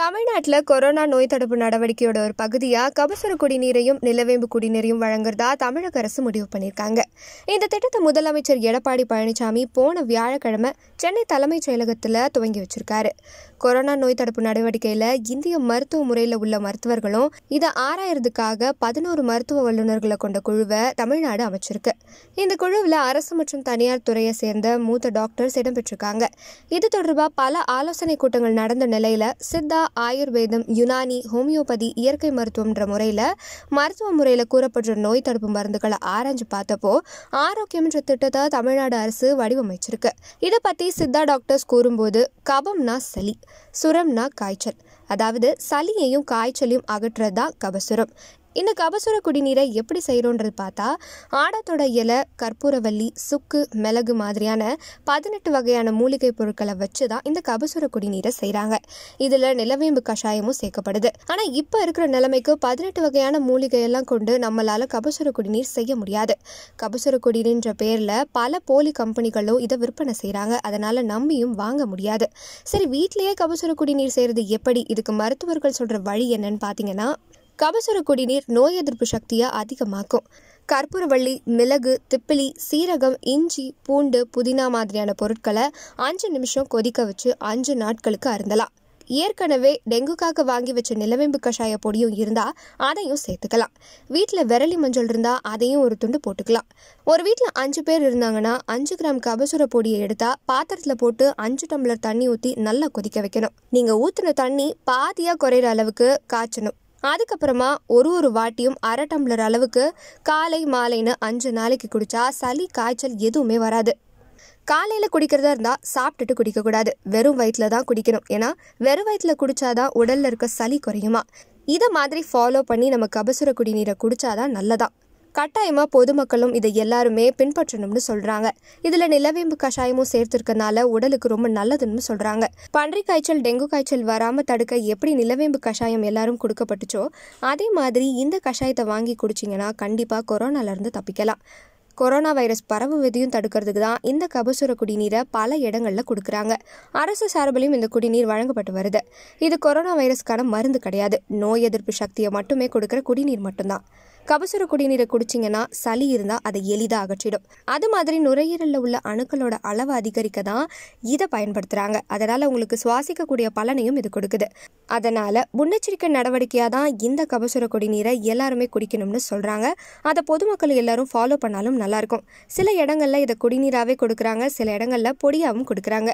தமிழ்நாட்டில் கொரோனா நோய் தடுப்பு நடவடிக்கையோட ஒரு பகுதியாக கபசுர குடிநீரையும் நிலவேம்பு குடிநீரையும் வழங்குறதா தமிழக அரசு முடிவு பண்ணியிருக்காங்க இந்த திட்டத்தை முதலமைச்சர் எடப்பாடி பழனிசாமி போன வியாழக்கிழமை சென்னை தலைமைச் செயலகத்தில் துவங்கி வச்சிருக்காரு கொரோனா நோய் தடுப்பு நடவடிக்கையில் இந்திய மருத்துவ முறையில் உள்ள மருத்துவர்களும் இதை ஆராயறதுக்காக பதினோரு மருத்துவ வல்லுநர்களை கொண்ட குழுவை தமிழ்நாடு அமைச்சிருக்கு இந்த குழுவில் அரசு மற்றும் தனியார் துறையை சேர்ந்த மூத்த டாக்டர்ஸ் இடம்பெற்றிருக்காங்க இது தொடர்பாக பல ஆலோசனை கூட்டங்கள் நடந்த நிலையில் சித்தா ஆயுர்வேதம் யுனானி ஹோமியோபதி இயற்கை மருத்துவம்ன்ற முறையில் மருத்துவ முறையில் கூறப்படுற நோய் தடுப்பு மருந்துகளை ஆராய்ஞ்சு பார்த்தப்போ ஆரோக்கியம்ன்ற திட்டத்தை தமிழ்நாடு அரசு வடிவமைச்சிருக்கு இதை பற்றி சித்தா டாக்டர்ஸ் கூறும்போது கபம்னா சளி சுரம்னா காய்ச்சல் அதாவது சளியையும் காய்ச்சலையும் அகற்றுறது தான் கபசுரம் இந்த கபசுர குடிநீரை எப்படி செய்கிறோன்றது பார்த்தா ஆடத்தோட இலை கற்பூரவல்லி சுக்கு மிளகு மாதிரியான பதினெட்டு வகையான மூலிகை பொருட்களை வச்சு தான் இந்த கபசுர குடிநீரை செய்கிறாங்க இதில் நிலவேம்பு கஷாயமும் சேர்க்கப்படுது ஆனால் இப்போ இருக்கிற நிலைமைக்கு பதினெட்டு வகையான மூலிகையெல்லாம் கொண்டு நம்மளால் கபசுர குடிநீர் செய்ய முடியாது கபசுர குடிநீர்ன்ற பேரில் பல போலி கம்பெனிகளும் இதை விற்பனை செய்கிறாங்க அதனால் நம்பியும் வாங்க முடியாது சரி வீட்டிலேயே கபசுர குடிநீர் செய்கிறது எப்படி இதுக்கு மருத்துவர்கள் சொல்கிற வழி என்னன்னு பார்த்தீங்கன்னா கபசுர குடிநீர் நோய் எதிர்ப்பு சக்தியை அதிகமாக்கும் கற்பூரவள்ளி மிளகு திப்பிலி சீரகம் இஞ்சி பூண்டு புதினா மாதிரியான பொருட்களை அஞ்சு நிமிஷம் கொதிக்க வச்சு அஞ்சு நாட்களுக்கு அருந்தலாம் ஏற்கனவே டெங்குக்காக வாங்கி வச்ச நிலவேம்பு கஷாய பொடியும் இருந்தால் அதையும் சேர்த்துக்கலாம் வீட்டில் விரலி மஞ்சள் இருந்தால் அதையும் ஒரு துண்டு போட்டுக்கலாம் ஒரு வீட்டில் அஞ்சு பேர் இருந்தாங்கன்னா அஞ்சு கிராம் கபசுர பொடியை எடுத்தால் பாத்திரத்தில் போட்டு அஞ்சு டம்ளர் தண்ணி ஊற்றி நல்லா கொதிக்க வைக்கணும் நீங்கள் ஊத்துன தண்ணி பாதியாக குறையிற அளவுக்கு காய்ச்சணும் அதுக்கப்புறமா ஒரு ஒரு வாட்டியும் அரை டம்ளர் அளவுக்கு காலை மாலைன்னு அஞ்சு நாளைக்கு குடித்தா சளி காய்ச்சல் எதுவுமே வராது காலையில் குடிக்கிறதா இருந்தால் சாப்பிட்டுட்டு குடிக்கக்கூடாது வெறும் வயிற்றில் தான் குடிக்கணும் ஏன்னா வெறும் வயிற்றில் குடித்தாதான் உடலில் இருக்க சளி குறையுமா இதை மாதிரி ஃபாலோ பண்ணி நம்ம கபசுர குடிநீரை குடித்தாதான் நல்லதான் கட்டாயமாக பொதுமக்களும் இதை எல்லாருமே பின்பற்றணும்னு சொல்கிறாங்க இதில் நிலவேம்பு கஷாயமும் சேர்த்துருக்கனால உடலுக்கு ரொம்ப நல்லதுன்னு சொல்கிறாங்க பன்றி காய்ச்சல் டெங்கு காய்ச்சல் வராமல் தடுக்க எப்படி நிலவேம்பு கஷாயம் எல்லாரும் கொடுக்கப்பட்டுச்சோ அதே மாதிரி இந்த கஷாயத்தை வாங்கி குடிச்சிங்கன்னா கண்டிப்பாக கொரோனாலேருந்து தப்பிக்கலாம் கொரோனா வைரஸ் பரவு விதியும் தடுக்கிறதுக்கு தான் இந்த கபசுர குடிநீரை பல இடங்களில் கொடுக்குறாங்க அரசு சார்பிலையும் இந்த குடிநீர் வழங்கப்பட்டு வருது இது கொரோனா வைரஸ்க்கான மருந்து கிடையாது நோய் எதிர்ப்பு சக்தியை மட்டுமே கொடுக்குற குடிநீர் மட்டும்தான் கபசுர குடிநீரை குடிச்சிங்கன்னா சளி இருந்தால் அதை எளிதாக அகற்றிடும் அது மாதிரி நுரையீரலில் உள்ள அணுக்களோட அளவு அதிகரிக்க தான் இதை பயன்படுத்துகிறாங்க அதனால் உங்களுக்கு சுவாசிக்கக்கூடிய பலனையும் இது கொடுக்குது அதனால் முன்னெச்சரிக்கை நடவடிக்கையாக தான் இந்த கபசுர குடிநீரை எல்லாருமே குடிக்கணும்னு சொல்கிறாங்க அதை பொதுமக்கள் எல்லாரும் ஃபாலோ பண்ணாலும் நல்லாயிருக்கும் சில இடங்களில் இதை குடிநீராகவே கொடுக்குறாங்க சில இடங்களில் பொடியாகவும் கொடுக்குறாங்க